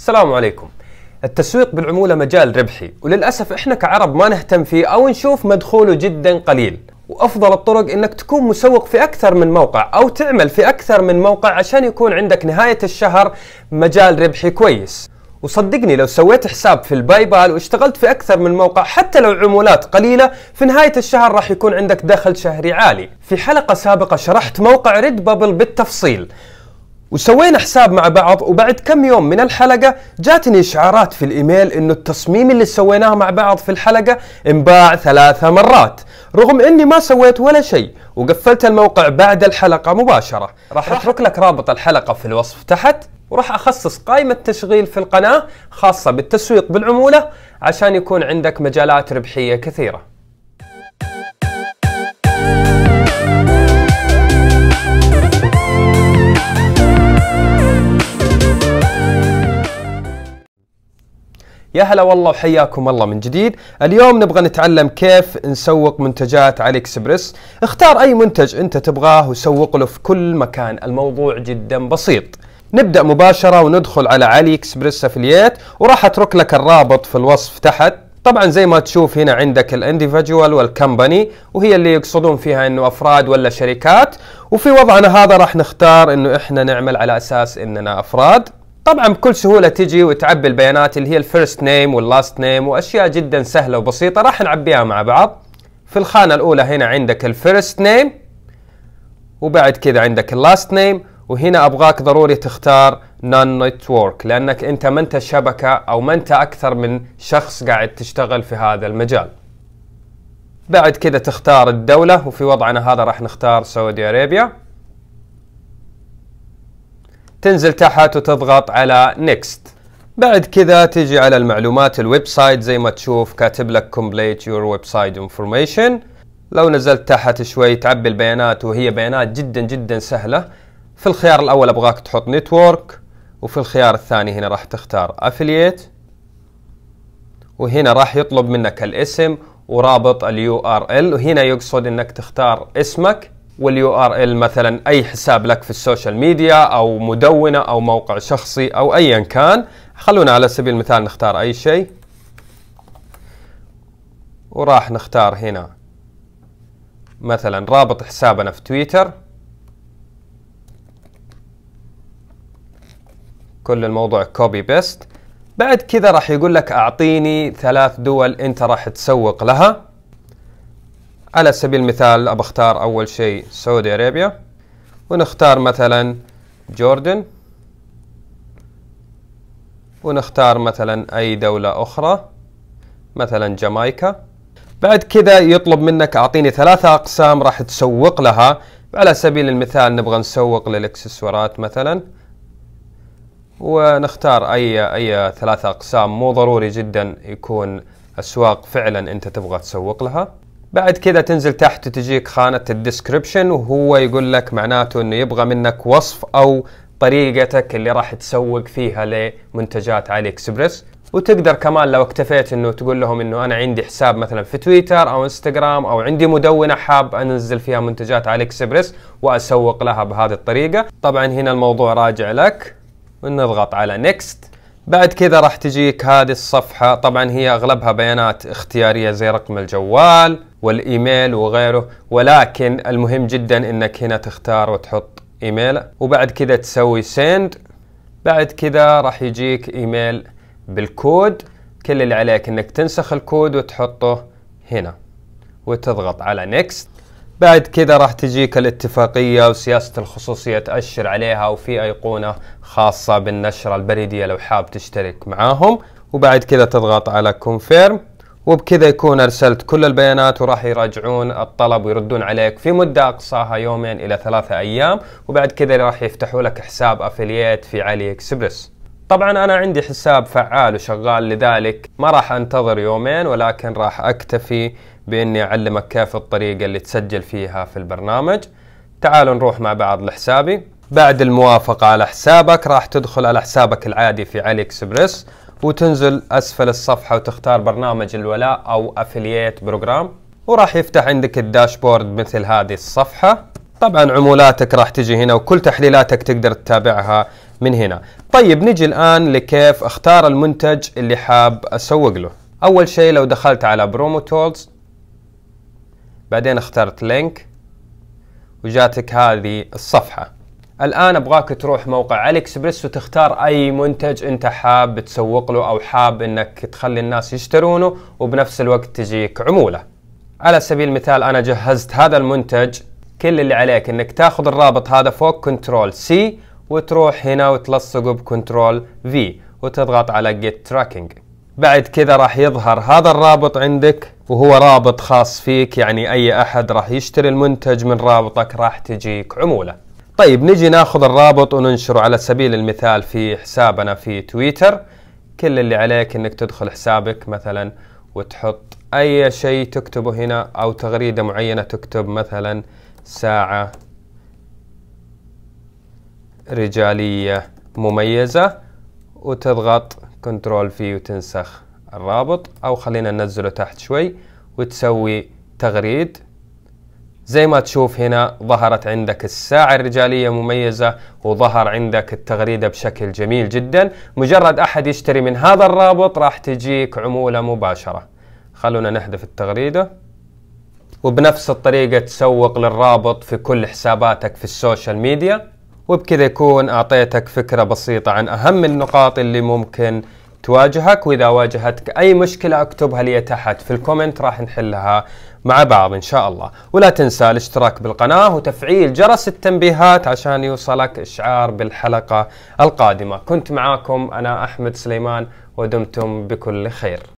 السلام عليكم التسويق بالعمولة مجال ربحي وللأسف إحنا كعرب ما نهتم فيه أو نشوف مدخوله جدا قليل وأفضل الطرق إنك تكون مسوق في أكثر من موقع أو تعمل في أكثر من موقع عشان يكون عندك نهاية الشهر مجال ربحي كويس وصدقني لو سويت حساب في الباي بال واشتغلت في أكثر من موقع حتى لو عمولات قليلة في نهاية الشهر راح يكون عندك دخل شهري عالي في حلقة سابقة شرحت موقع ريد بابل بالتفصيل وسوينا حساب مع بعض وبعد كم يوم من الحلقة جاتني إشعارات في الإيميل إنه التصميم اللي سويناه مع بعض في الحلقة انباع ثلاثة مرات رغم إني ما سويت ولا شيء وقفلت الموقع بعد الحلقة مباشرة راح أترك لك رابط الحلقة في الوصف تحت وراح أخصص قائمة تشغيل في القناة خاصة بالتسويق بالعمولة عشان يكون عندك مجالات ربحية كثيرة يا هلا والله وحياكم الله من جديد اليوم نبغى نتعلم كيف نسوق منتجات على اكسبرس اختار اي منتج انت تبغاه وسوق له في كل مكان الموضوع جدا بسيط نبدأ مباشرة وندخل على علي اكسبرس افلييت وراح اترك لك الرابط في الوصف تحت طبعا زي ما تشوف هنا عندك الانديفيدوال والكمباني وهي اللي يقصدون فيها انه افراد ولا شركات وفي وضعنا هذا راح نختار انه احنا نعمل على اساس اننا افراد طبعا بكل سهوله تجي وتعبي البيانات اللي هي الفيرست نيم واللاست نيم واشياء جدا سهله وبسيطه راح نعبيها مع بعض في الخانه الاولى هنا عندك الفيرست نيم وبعد كذا عندك اللاست نيم وهنا ابغاك ضروري تختار نون نتورك لانك انت ما انت شبكه او ما انت اكثر من شخص قاعد تشتغل في هذا المجال بعد كذا تختار الدوله وفي وضعنا هذا راح نختار سعودي ارابيا تنزل تحت وتضغط على نيكست بعد كذا تجي على المعلومات الويب سايت زي ما تشوف كاتب لك complete your website information لو نزلت تحت شوي تعبي البيانات وهي بيانات جدا جدا سهلة في الخيار الأول أبغاك تحط نتورك وفي الخيار الثاني هنا راح تختار affiliate وهنا راح يطلب منك الاسم ورابط اليو ار ال وهنا يقصد انك تختار اسمك واليو ار ال مثلا اي حساب لك في السوشيال ميديا او مدونه او موقع شخصي او ايا كان خلونا على سبيل المثال نختار اي شيء وراح نختار هنا مثلا رابط حسابنا في تويتر كل الموضوع كوبي بيست بعد كذا راح يقول لك اعطيني ثلاث دول انت راح تسوق لها على سبيل المثال أختار أول شيء سعودي أرابيا ونختار مثلا جوردن ونختار مثلا أي دولة أخرى مثلا جامايكا بعد كذا يطلب منك أعطيني ثلاثة أقسام راح تسوق لها على سبيل المثال نبغى نسوق للإكسسوارات مثلا ونختار أي أي ثلاثة أقسام مو ضروري جدا يكون أسواق فعلا أنت تبغى تسوق لها بعد كذا تنزل تحت تجيك خانة الديسكربشن وهو يقول لك معناته انه يبغى منك وصف او طريقتك اللي راح تسوق فيها لمنتجات علي اكسبرس وتقدر كمان لو اكتفيت انه تقول لهم انه انا عندي حساب مثلا في تويتر او انستغرام او عندي مدونه حاب انزل فيها منتجات علي اكسبرس واسوق لها بهذه الطريقه طبعا هنا الموضوع راجع لك ونضغط على نيكست بعد كذا راح تجيك هذه الصفحه طبعا هي اغلبها بيانات اختياريه زي رقم الجوال والايميل وغيره ولكن المهم جدا انك هنا تختار وتحط ايميل وبعد كذا تسوي سند بعد كذا راح يجيك ايميل بالكود كل اللي عليك انك تنسخ الكود وتحطه هنا وتضغط على نيكست بعد كذا راح تجيك الاتفاقية وسياسة الخصوصية تأشر عليها وفي أيقونة خاصة بالنشرة البريدية لو حاب تشترك معاهم وبعد كذا تضغط على كونفيرم وبكذا يكون ارسلت كل البيانات وراح يراجعون الطلب ويردون عليك في مده اقصاها يومين الى ثلاثه ايام وبعد كذا راح يفتحوا لك حساب افلييت في علي اكسبرس طبعا انا عندي حساب فعال وشغال لذلك ما راح انتظر يومين ولكن راح اكتفي باني اعلمك كيف الطريقه اللي تسجل فيها في البرنامج تعالوا نروح مع بعض لحسابي بعد الموافقة على حسابك راح تدخل على حسابك العادي في علي اكسبرس وتنزل أسفل الصفحة وتختار برنامج الولاء أو أفلييت بروجرام وراح يفتح عندك الداشبورد مثل هذه الصفحة طبعا عمولاتك راح تجي هنا وكل تحليلاتك تقدر تتابعها من هنا طيب نجي الآن لكيف اختار المنتج اللي حاب أسوق له أول شيء لو دخلت على برومو تولز بعدين اخترت لينك وجاتك هذه الصفحة الان ابغاك تروح موقع علي اكسبريس وتختار اي منتج انت حاب تسوق له او حاب انك تخلي الناس يشترونه وبنفس الوقت تجيك عموله على سبيل المثال انا جهزت هذا المنتج كل اللي عليك انك تاخذ الرابط هذا فوق كنترول سي وتروح هنا وتلصقه بكنترول في وتضغط على جيت تراكنج بعد كذا راح يظهر هذا الرابط عندك وهو رابط خاص فيك يعني اي احد راح يشتري المنتج من رابطك راح تجيك عموله طيب نجي ناخذ الرابط وننشره على سبيل المثال في حسابنا في تويتر كل اللي عليك انك تدخل حسابك مثلا وتحط اي شيء تكتبه هنا او تغريدة معينة تكتب مثلا ساعة رجالية مميزة وتضغط كنترول في وتنسخ الرابط او خلينا ننزله تحت شوي وتسوي تغريد زي ما تشوف هنا ظهرت عندك الساعة الرجالية مميزة وظهر عندك التغريدة بشكل جميل جدا مجرد أحد يشتري من هذا الرابط راح تجيك عمولة مباشرة خلونا نحذف التغريدة وبنفس الطريقة تسوق للرابط في كل حساباتك في السوشيال ميديا وبكذا يكون أعطيتك فكرة بسيطة عن أهم النقاط اللي ممكن تواجهك وإذا واجهتك أي مشكلة أكتبها لي تحت في الكومنت راح نحلها مع بعض إن شاء الله ولا تنسى الاشتراك بالقناة وتفعيل جرس التنبيهات عشان يوصلك إشعار بالحلقة القادمة كنت معاكم أنا أحمد سليمان ودمتم بكل خير